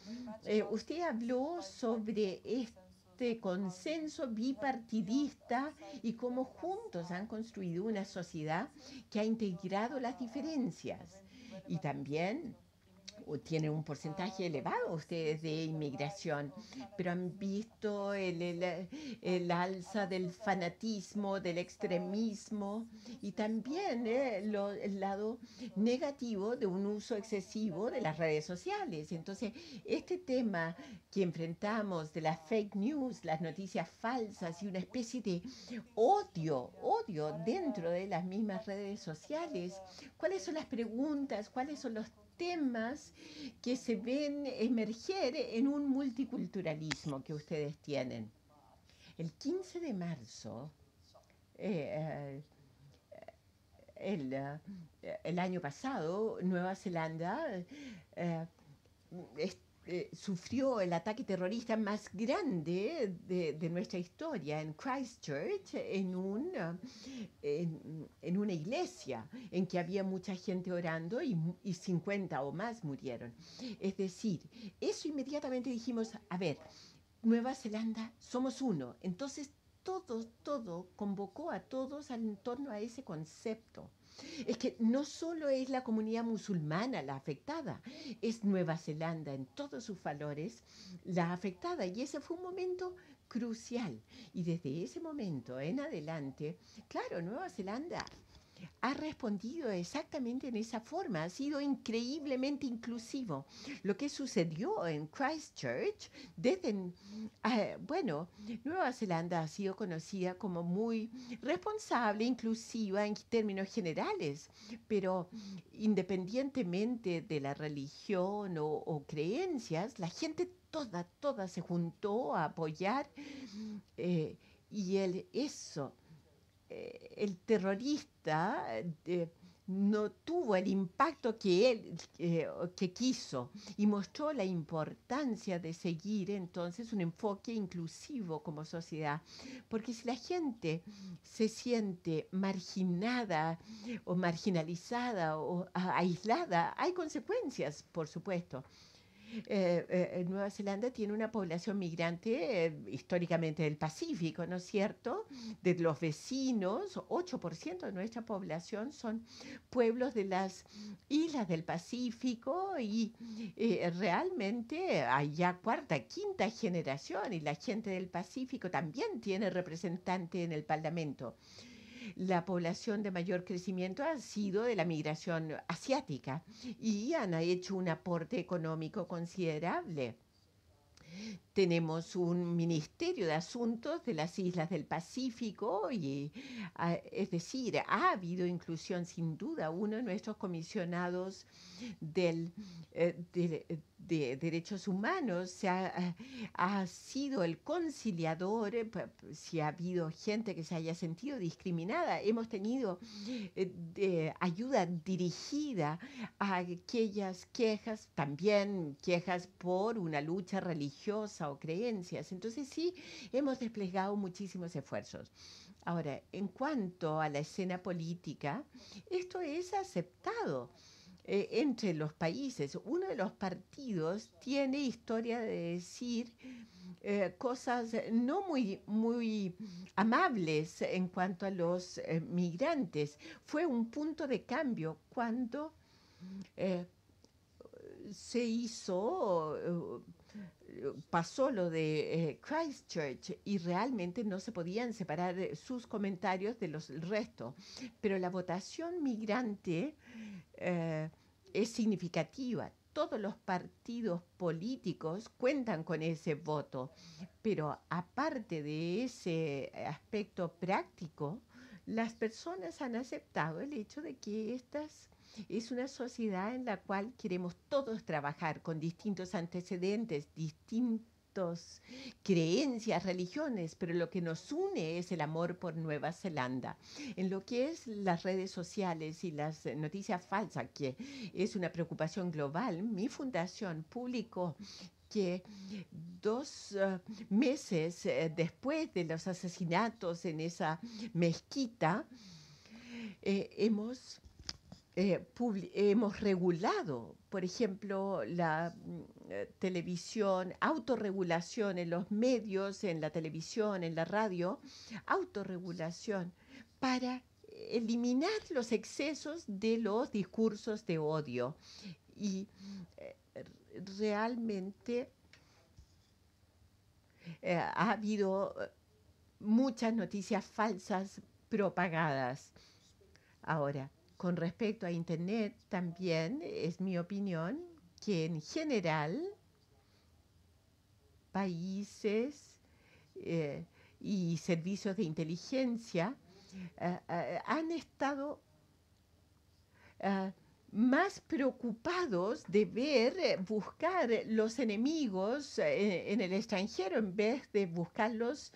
Eh, usted habló sobre este consenso bipartidista y cómo juntos han construido una sociedad que ha integrado las diferencias y también tienen un porcentaje elevado ustedes de inmigración, pero han visto el, el, alza del fanatismo, del extremismo y también eh, el lado negativo de un uso excesivo de las redes sociales. Entonces, este tema que enfrentamos de las fake news, las noticias falsas y una especie de odio, odio dentro de las mismas redes sociales, ¿cuáles son las preguntas? ¿Cuáles son los temas que se ven emerger en un multiculturalismo que ustedes tienen. El 15 de marzo, eh, eh, eh, el, año pasado, Nueva Zelanda eh, eh, sufrió el ataque terrorista más grande de, nuestra historia en Christchurch, eh, en, una iglesia en que había mucha gente orando y, y 50 o más murieron. Es decir, eso inmediatamente dijimos, a ver, Nueva Zelanda somos uno. Entonces todo, todo convocó a todos en torno a ese concepto es que no solo es la comunidad musulmana la afectada, es Nueva Zelanda en todos sus valores la afectada. Y ese fue un momento crucial. Y desde ese momento en adelante, claro, Nueva Zelanda ha respondido exactamente en esa forma, ha sido increíblemente inclusivo. Lo que sucedió en Christchurch, desde, mm, ah, bueno, Nueva Zelanda ha sido conocida como muy responsable, inclusiva en términos generales, pero independientemente de la religión o, creencias, la gente toda, toda se juntó a apoyar eh, y el, eso eh, el terrorista eh, no tuvo el impacto que él eh, que quiso y mostró la importancia de seguir entonces un enfoque inclusivo como sociedad porque si la gente se siente marginada o marginalizada o aislada hay consecuencias por supuesto eh, eh, Nueva Zelanda tiene una población migrante eh, históricamente del Pacífico, ¿no es cierto? De los vecinos, 8% de nuestra población son pueblos de las islas del Pacífico y realmente hay ya cuarta, quinta generación y la gente del Pacífico también tiene representante en el Parlamento la población de mayor crecimiento ha sido de la migración asiática y han hecho un aporte económico considerable. Tenemos un Ministerio de Asuntos de las Islas del Pacífico y ah, es decir, ha habido inclusión sin duda. Uno de nuestros comisionados del, eh, del de derechos humanos, eh, ha, sido el conciliador, eh, si ha habido gente que se haya sentido discriminada, hemos tenido eh, ayuda dirigida a aquellas quejas, también quejas por una lucha religiosa o creencias. Entonces sí, hemos desplegado muchísimos esfuerzos. Ahora, en cuanto a la escena política, esto es aceptado. Eh, entre los países. Uno de los partidos tiene historia de decir eh, cosas no muy, muy amables en cuanto a los eh, migrantes. Fue un punto de cambio cuando se hizo pasó lo de Christchurch y realmente no se podían separar sus comentarios de los restos Pero la votación migrante es significativa. Todos los partidos políticos cuentan con ese voto, pero aparte de ese aspecto práctico, las personas han aceptado el hecho de que esta es una sociedad en la cual queremos todos trabajar con distintos antecedentes, distintos creencias, religiones, pero lo que nos une es el amor por Nueva Zelanda. En lo que es las redes sociales y las noticias falsas, que es una preocupación global, mi fundación publicó que dos eh, meses eh, después de los asesinatos en esa mezquita, eh, hemos, hemos regulado, por ejemplo, la mm, eh, televisión, autorregulación en los medios, en la televisión, en la radio, autorregulación para eliminar los excesos de los discursos de odio y eh, realmente eh, ha habido muchas noticias falsas propagadas. Ahora, con respecto a Internet, también es mi opinión que en general países eh, y servicios de inteligencia eh, eh, han estado más preocupados de ver, buscar los enemigos en el extranjero en vez de buscarlos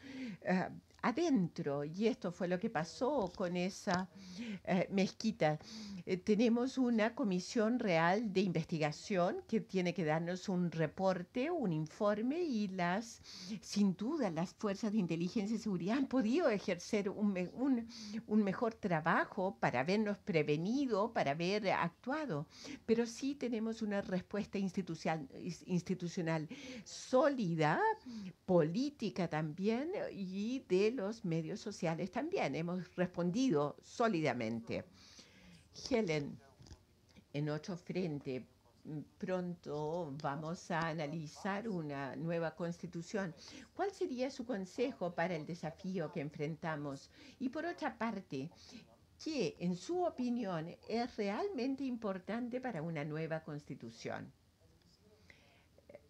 adentro. Y esto fue lo que pasó con esa eh, mezquita. Eh, tenemos una comisión real de investigación que tiene que darnos un reporte, un informe y las, sin duda, las fuerzas de inteligencia y seguridad han podido ejercer un, un, mejor trabajo para habernos prevenido, para haber actuado. Pero sí tenemos una respuesta institucional, institucional sólida, política también y de los medios sociales también. Hemos respondido sólidamente. Helen, en otro frente, pronto vamos a analizar una nueva constitución. ¿Cuál sería su consejo para el desafío que enfrentamos? Y por otra parte, ¿qué, en su opinión, es realmente importante para una nueva constitución?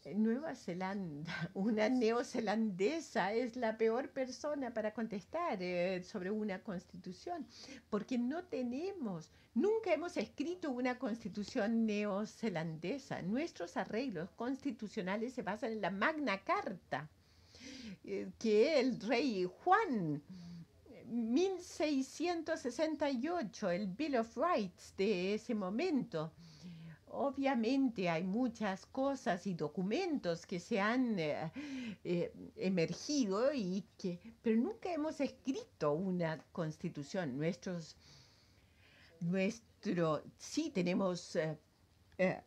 Eh, Nueva Zelanda, una neozelandesa es la peor persona para contestar eh, sobre una constitución, porque no tenemos, nunca hemos escrito una constitución neozelandesa. Nuestros arreglos constitucionales se basan en la Magna Carta, eh, que el rey Juan 1668, el Bill of Rights de ese momento, Obviamente hay muchas cosas y documentos que se han eh, eh, emergido, y que, pero nunca hemos escrito una constitución. Nuestros, nuestro, sí tenemos eh,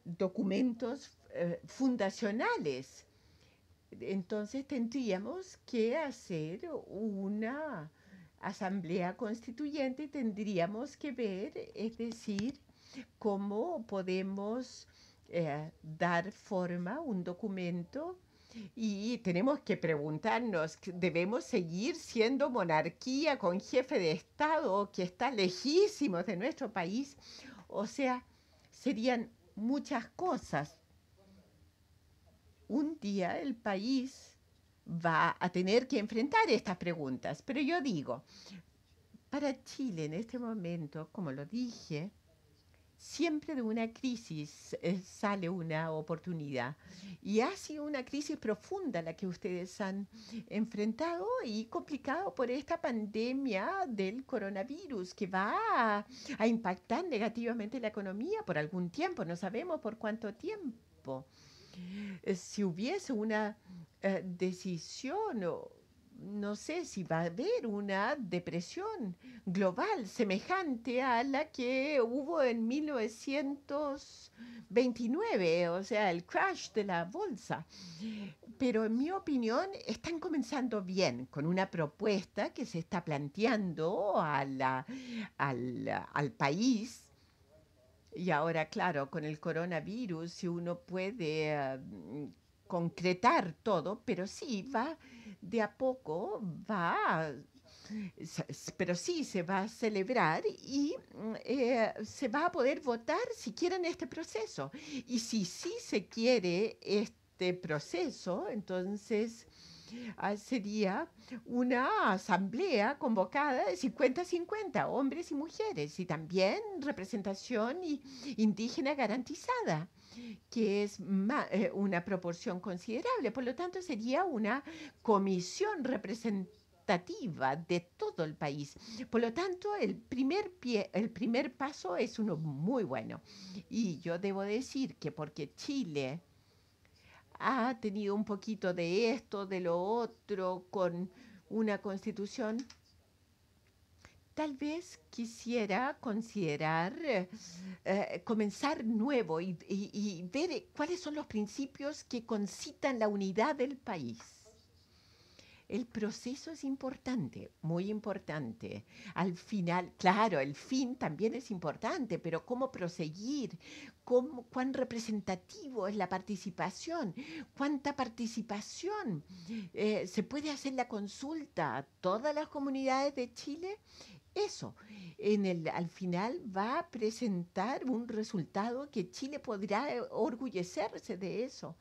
documentos fundacionales. Entonces tendríamos que hacer una asamblea constituyente tendríamos que ver, es decir, cómo podemos eh, dar forma a un documento y tenemos que preguntarnos, ¿debemos seguir siendo monarquía con jefe de Estado que está lejísimos de nuestro país? O sea, serían muchas cosas. Un día el país va a tener que enfrentar estas preguntas, pero yo digo, para Chile en este momento, como lo dije, siempre de una crisis eh, sale una oportunidad. Y ha sido una crisis profunda la que ustedes han enfrentado y complicado por esta pandemia del coronavirus que va a, impactar negativamente la economía por algún tiempo, no sabemos por cuánto tiempo. Eh, si hubiese una eh, decisión o no sé si va a haber una depresión global semejante a la que hubo en 1929, o sea, el crash de la bolsa. Pero en mi opinión están comenzando bien con una propuesta que se está planteando al, país y ahora, claro, con el coronavirus, si uno puede eh, concretar todo, pero sí va de a poco, va, pero sí se va a celebrar y mm, eh, se va a poder votar si quieren este proceso. Y si sí se quiere este proceso, entonces ah, sería una asamblea convocada de 50-50, hombres y mujeres, y también representación y indígena garantizada que es eh, una proporción considerable. Por lo tanto, sería una comisión representativa de todo el país. Por lo tanto, el primer, pie, el primer paso es uno muy bueno. Y yo debo decir que porque Chile ha tenido un poquito de esto, de lo otro, con una constitución tal vez quisiera considerar eh, comenzar nuevo y, ver cuáles son los principios que concitan la unidad del país. El proceso es importante, muy importante. Al final, claro, el fin también es importante, pero cómo proseguir, cuán representativo es la participación, cuánta participación. Eh, se puede hacer la consulta a todas las comunidades de Chile eso, en el, al final va a presentar un resultado que Chile podrá eh, orgullecerse de eso.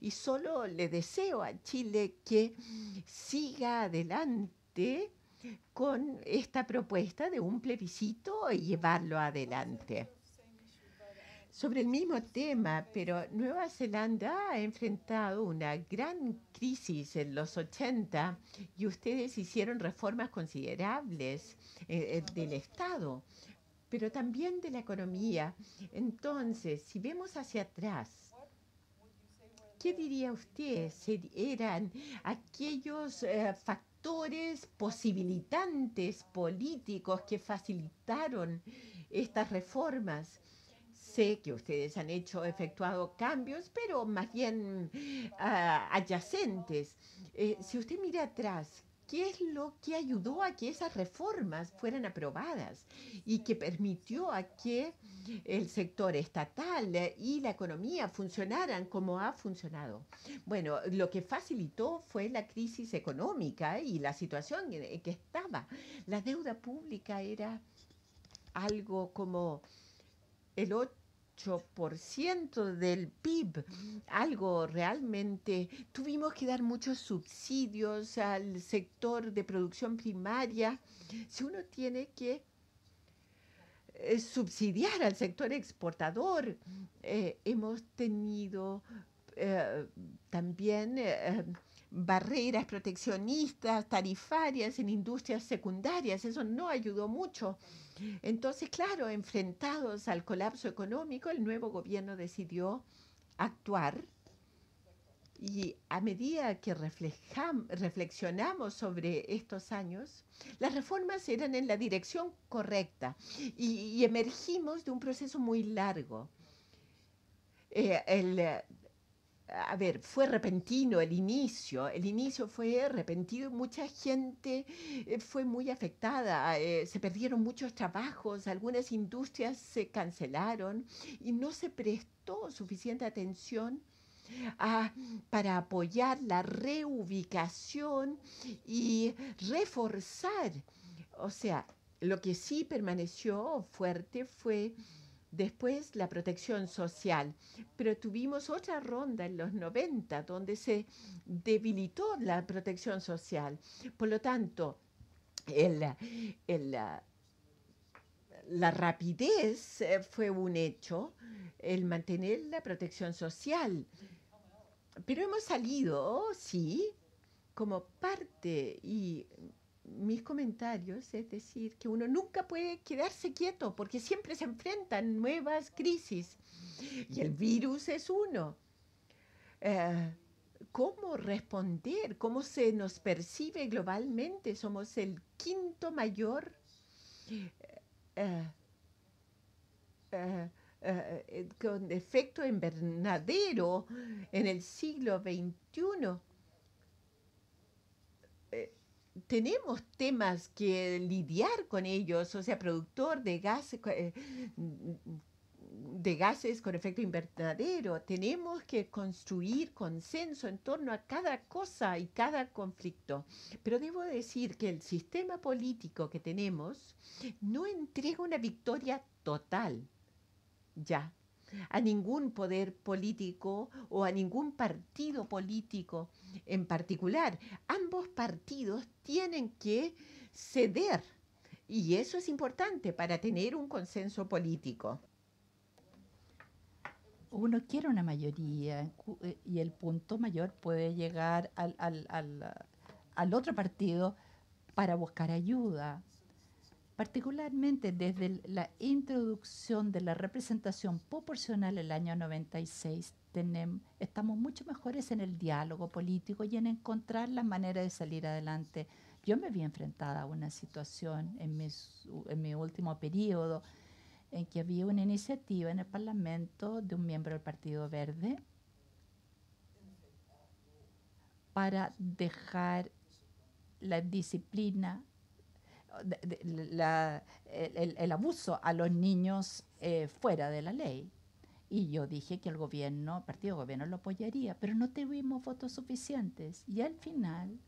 Y solo le deseo a Chile que siga adelante con esta propuesta de un plebiscito y llevarlo adelante sobre el mismo tema, pero Nueva Zelanda ha enfrentado una gran crisis en los 80 y ustedes hicieron reformas considerables eh, eh, del Estado, pero también de la economía. Entonces, si vemos hacia atrás, ¿qué diría usted eran aquellos eh, factores posibilitantes políticos que facilitaron estas reformas? sé que ustedes han hecho, efectuado cambios, pero más bien ah, adyacentes. Eh, si usted mira atrás, ¿qué es lo que ayudó a que esas reformas fueran aprobadas y que permitió a que el sector estatal eh, y la economía funcionaran como ha funcionado? Bueno, lo que facilitó fue la crisis económica y la situación en que estaba. La deuda pública era algo como el otro por ciento del PIB, algo realmente. Tuvimos que dar muchos subsidios al sector de producción primaria. Si uno tiene que eh, subsidiar al sector exportador, eh, hemos tenido eh, también barreras proteccionistas, tarifarias en industrias secundarias. Eso no ayudó mucho. Entonces, claro, enfrentados al colapso económico, el nuevo gobierno decidió actuar y a medida que reflexionamos sobre estos años, las reformas eran en la dirección correcta y, emergimos de un proceso muy largo. Eh, el, a ver, fue repentino el inicio, el inicio fue repentino, mucha gente eh, fue muy afectada, eh, se perdieron muchos trabajos, algunas industrias se cancelaron y no se prestó suficiente atención ah, para apoyar la reubicación y reforzar. O sea, lo que sí permaneció fuerte fue Después la protección social, pero tuvimos otra ronda en los 90 donde se debilitó la protección social. Por lo tanto, la rapidez eh, fue un hecho, el mantener la protección social. Pero hemos salido, sí, como parte y mis comentarios, es decir, que uno nunca puede quedarse quieto porque siempre se enfrentan nuevas crisis y el virus es uno. Eh, ¿Cómo responder? ¿Cómo se nos percibe globalmente? Somos el quinto mayor eh, eh, con efecto invernadero en el siglo XXI tenemos temas que lidiar con ellos, o sea, productor de gases eh, de gases con efecto invernadero. Tenemos que construir consenso en torno a cada cosa y cada conflicto. Pero debo decir que el sistema político que tenemos no entrega una victoria total. Ya, a ningún poder político o a ningún partido político en particular. Ambos partidos tienen que ceder y eso es importante para tener un consenso político. Uno quiere una mayoría eh, y el punto mayor puede llegar al, al, al, otro partido para buscar ayuda particularmente desde la introducción de la representación proporcional el año 96, estamos mucho mejores en el diálogo político y en encontrar la manera de salir adelante. Yo me vi enfrentada a una situación en, en mi último periodo en que había una iniciativa en el Parlamento de un miembro del Partido Verde para dejar la disciplina el, abuso a los niños eh, fuera de la ley. Y yo dije que el gobierno, el partido gobierno lo apoyaría, pero no tuvimos votos suficientes. Y al final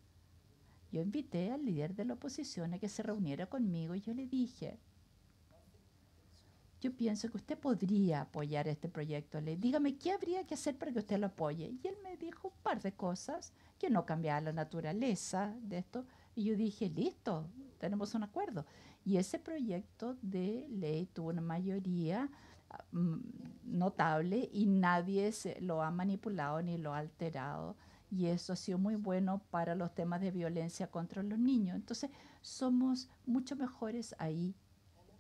yo invité al líder de la oposición a que se reuniera conmigo y yo le dije, yo pienso que usted podría apoyar este proyecto. Le dígame qué habría que hacer para que usted lo apoye. Y él me dijo un par de cosas, que no cambiaban la naturaleza de esto. Y yo dije, listo, tenemos un acuerdo. Y ese proyecto de ley tuvo una mayoría mm, notable y nadie se lo ha manipulado ni lo ha alterado. Y eso ha sido muy bueno para los temas de violencia contra los niños. Entonces, somos mucho mejores ahí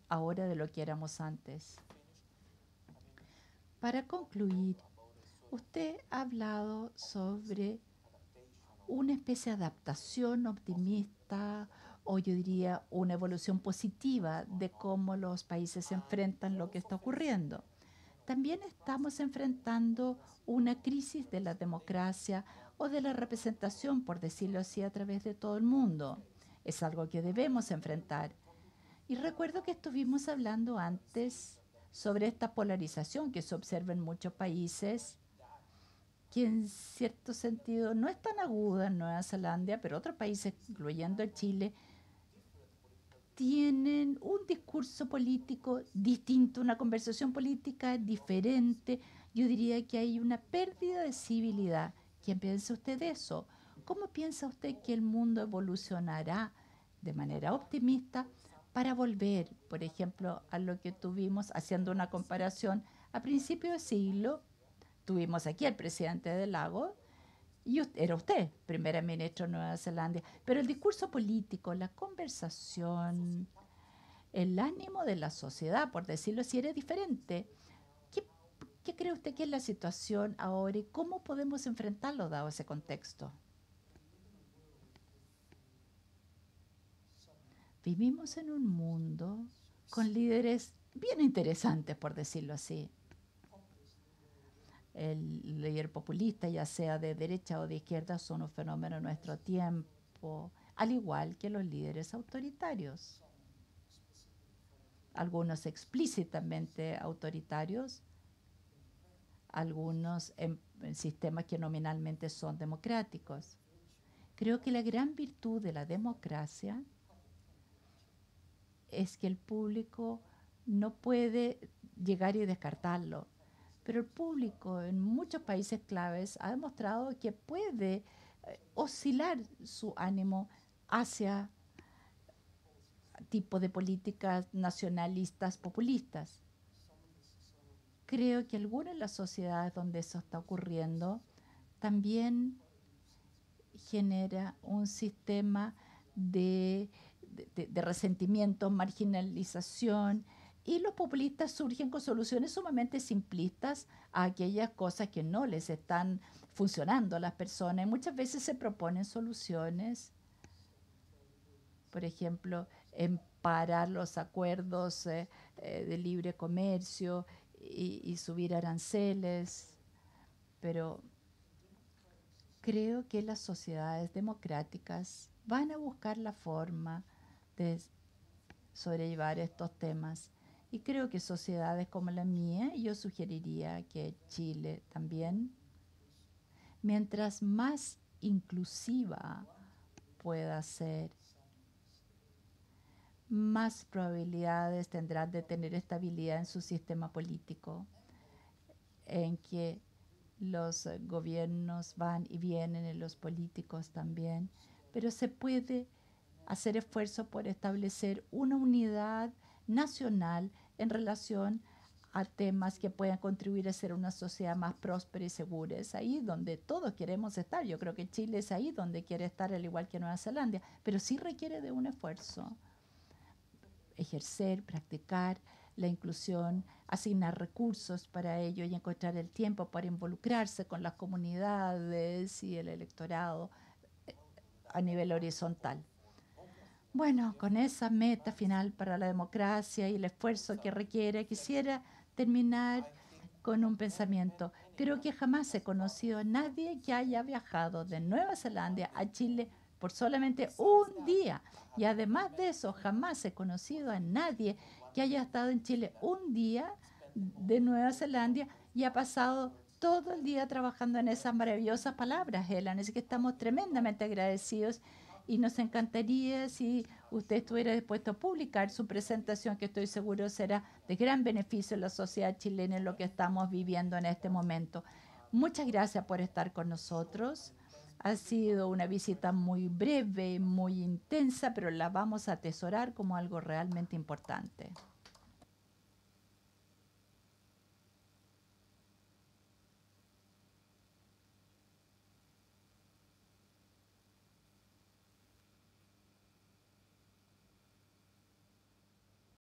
ahora de lo que éramos antes. Para concluir, usted ha hablado sobre una especie de adaptación optimista, o yo diría una evolución positiva de cómo los países enfrentan lo que está ocurriendo. También estamos enfrentando una crisis de la democracia o de la representación, por decirlo así, a través de todo el mundo. Es algo que debemos enfrentar. Y recuerdo que estuvimos hablando antes sobre esta polarización que se observa en muchos países, que en cierto sentido no es tan aguda en Nueva Zelanda, pero otros países, incluyendo Chile, tienen un discurso político distinto, una conversación política diferente. Yo diría que hay una pérdida de civilidad. ¿Quién piensa usted de eso? ¿Cómo piensa usted que el mundo evolucionará de manera optimista para volver, por ejemplo, a lo que tuvimos, haciendo una comparación, a principios de siglo, tuvimos aquí al presidente del lago, y era usted, primer ministro de Nueva Zelanda. Pero el discurso político, la conversación, el ánimo de la sociedad, por decirlo así, era diferente. ¿Qué, qué cree usted que es la situación ahora y cómo podemos enfrentarlo dado ese contexto? Vivimos en un mundo con líderes bien interesantes, por decirlo así el líder populista, ya sea de derecha o de izquierda, son un fenómeno de nuestro tiempo, al igual que los líderes autoritarios. Algunos explícitamente autoritarios, algunos en, en sistemas que nominalmente son democráticos. Creo que la gran virtud de la democracia es que el público no puede llegar y descartarlo pero el público en muchos países claves ha demostrado que puede eh, oscilar su ánimo hacia tipo de políticas nacionalistas populistas. Creo que algunas de las sociedades donde eso está ocurriendo también genera un sistema de, de resentimiento, marginalización y los populistas surgen con soluciones sumamente simplistas a aquellas cosas que no les están funcionando a las personas. Y muchas veces se proponen soluciones, por ejemplo, en parar los acuerdos eh, eh, de libre comercio y, y subir aranceles. Pero creo que las sociedades democráticas van a buscar la forma de sobrellevar estos temas y creo que sociedades como la mía, yo sugeriría que Chile también, mientras más inclusiva pueda ser, más probabilidades tendrá de tener estabilidad en su sistema político, en que los gobiernos van y vienen, y los políticos también, pero se puede hacer esfuerzo por establecer una unidad nacional en relación a temas que puedan contribuir a ser una sociedad más próspera y segura. Es ahí donde todos queremos estar. Yo creo que Chile es ahí donde quiere estar, al igual que Nueva Zelanda, pero sí requiere de un esfuerzo. Ejercer, practicar la inclusión, asignar recursos para ello y encontrar el tiempo para involucrarse con las comunidades y el electorado eh, a nivel horizontal. Bueno, con esa meta final para la democracia y el esfuerzo que requiere, quisiera terminar con un pensamiento. Creo que jamás he conocido a nadie que haya viajado de Nueva Zelanda a Chile por solamente un día. Y además de eso, jamás he conocido a nadie que haya estado en Chile un día de Nueva Zelanda y ha pasado todo el día trabajando en esas maravillosas palabras, Helen. Así que estamos tremendamente agradecidos y nos encantaría si usted estuviera dispuesto a publicar su presentación, que estoy seguro será de gran beneficio a la sociedad chilena en lo que estamos viviendo en este momento. Muchas gracias por estar con nosotros. Ha sido una visita muy breve, muy intensa, pero la vamos a atesorar como algo realmente importante.